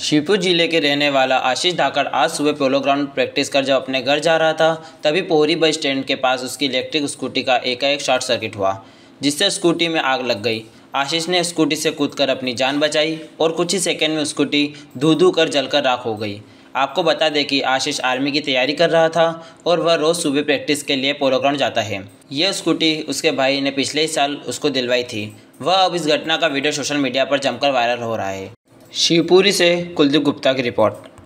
शिवपुर जिले के रहने वाला आशीष धाकड़ आज सुबह पोलो ग्राउंड प्रैक्टिस कर जब अपने घर जा रहा था तभी पोहरी बस स्टैंड के पास उसकी इलेक्ट्रिक स्कूटी का एकाएक शॉर्ट सर्किट हुआ जिससे स्कूटी में आग लग गई आशीष ने स्कूटी से कूदकर अपनी जान बचाई और कुछ ही सेकंड में स्कूटी धू धू कर जलकर राख हो गई आपको बता दें कि आशीष आर्मी की तैयारी कर रहा था और वह रोज़ सुबह प्रैक्टिस के लिए पोलो ग्राउंड जाता है यह स्कूटी उसके भाई ने पिछले ही साल उसको दिलवाई थी वह अब इस घटना का वीडियो सोशल मीडिया पर जमकर वायरल हो रहा है शिवपुरी से कुलदीप गुप्ता की रिपोर्ट